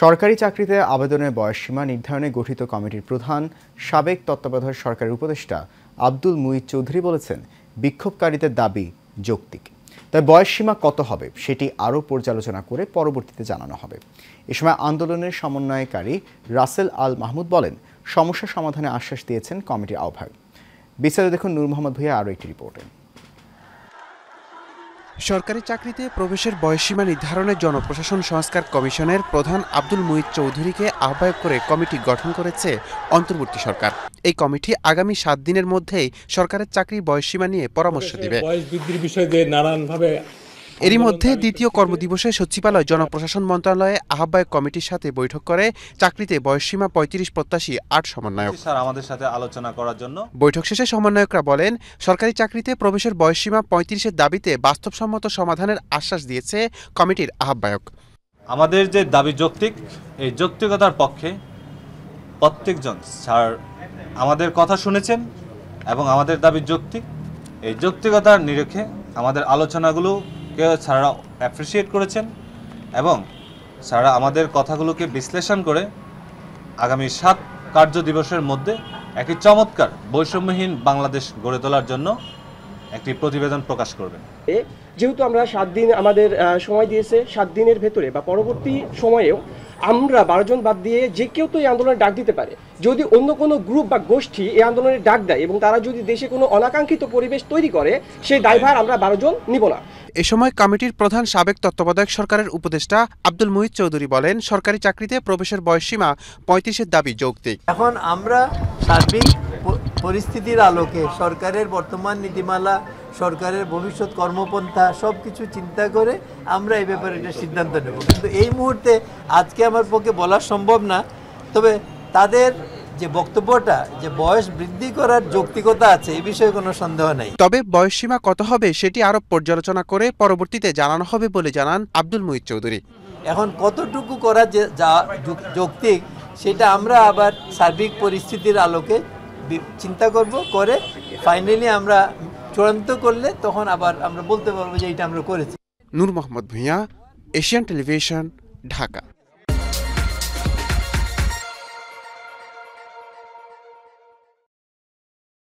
সরকারি চাকরিতে আবেদনের বয়সসীমা নির্ধারণে গঠিত কমিটির প্রধান সাবেক তত্ত্বাবধায়ক সরকারের উপদেষ্টা আব্দুল মুইদ চৌধুরী বলেছেন বিক্ষোভকারীদের দাবি যৌক্তিক বয়স বয়সসীমা কত হবে সেটি আরও পর্যালোচনা করে পরবর্তীতে জানানো হবে এ সময় আন্দোলনের সমন্বয়কারী রাসেল আল মাহমুদ বলেন সমস্যা সমাধানে আশ্বাস দিয়েছেন কমিটির আহ্বায়ক বিস্তারিত দেখুন নূর মোহাম্মদ ভূঁইয়া আরও একটি রিপোর্টে সরকারি চাকরিতে প্রবেশের বয়সসীমা নির্ধারণের জনপ্রশাসন সংস্কার কমিশনের প্রধান আব্দুল মুহিত চৌধুরীকে আহ্বায়ক করে কমিটি গঠন করেছে অন্তর্বর্তী সরকার এই কমিটি আগামী সাত দিনের মধ্যেই সরকারের চাকরি বয়সসীমা নিয়ে পরামর্শ দেবে বয়স বৃদ্ধির বিষয়ে নানানভাবে এরই মধ্যে দ্বিতীয় কর্মদিবসে সচিবালয় জনপ্রশাসন মন্ত্রণালয়ে আহ্বায়ক কমিটির সাথে বৈঠক করে চাকরিতে বয়সসীমা পঁয়ত্রিশ প্রত্যাশী আট সমন্বয়ক আমাদের সাথে আলোচনা করার জন্য বৈঠক শেষে সমন্বয়করা বলেন সরকারি চাকরিতে প্রবেশের বয়সসীমা পঁয়ত্রিশের দাবিতে বাস্তবসম্মত সমাধানের আশ্বাস দিয়েছে কমিটির আহ্বায়ক আমাদের যে দাবি যৌক্তিক এই যৌক্তিকতার পক্ষে প্রত্যেকজন স্যার আমাদের কথা শুনেছেন এবং আমাদের দাবি যৌক্তিক এই যৌক্তিকতার নিরেখে আমাদের আলোচনাগুলো আমাদেরকে সারা অ্যাপ্রিসিয়েট করেছেন এবং সারা আমাদের কথাগুলোকে বিশ্লেষণ করে আগামী সাত কার্য দিবসের মধ্যে একটি চমৎকার বৈষম্যহীন বাংলাদেশ গড়ে তোলার জন্য একটি প্রতিবেদন প্রকাশ করবেন যেহেতু আমরা সাত দিন আমাদের সময় দিয়েছে সাত দিনের ভেতরে বা পরবর্তী সময়েও আমরা বারোজন বাদ দিয়ে যে কেউ তো এই আন্দোলনের ডাক দিতে পারে যদি অন্য কোনো গ্রুপ বা গোষ্ঠী এই আন্দোলনের ডাক দেয় এবং তারা যদি দেশে কোনো অনাকাঙ্ক্ষিত পরিবেশ তৈরি করে সেই দায়ভার হ্যাঁ। আমরা বারোজন নিব না এ সময় কমিটির প্রধান সাবেক তত্ত্বাবধায়ক সরকারের উপদেষ্টা আব্দুল মুহিত চৌধুরী বলেন সরকারি চাকরিতে প্রবেশের বয়সসীমা পঁয়ত্রিশের দাবি যৌক্তিক এখন আমরা সার্বিক পরিস্থিতির আলোকে সরকারের বর্তমান নীতিমালা সরকারের ভবিষ্যৎ কর্মপন্থা সব কিছু চিন্তা করে আমরা এই ব্যাপারে একটা সিদ্ধান্ত নেব কিন্তু এই মুহূর্তে আজকে আমার পক্ষে বলা সম্ভব না তবে তাদের যে বক্তব্যটা যে বয়স বৃদ্ধি করার যৌক্তিকতা আছে এ বিষয়ে কোনো সন্দেহ নেই তবে বয়স সীমা কত হবে সেটি আরো পর্যালোচনা করে পরবর্তীতে জানানো হবে বলে জানান আব্দুল মুহিত চৌধুরী এখন কতটুকু করা যে যা যৌক্তিক সেটা আমরা আবার সার্বিক পরিস্থিতির আলোকে চিন্তা করব করে ফাইনালি আমরা চূড়ান্ত করলে তখন আবার আমরা বলতে পারবো যে এটা আমরা করেছি নূর মোহাম্মদ ভূঁইয়া এশিয়ান টেলিভিশন ঢাকা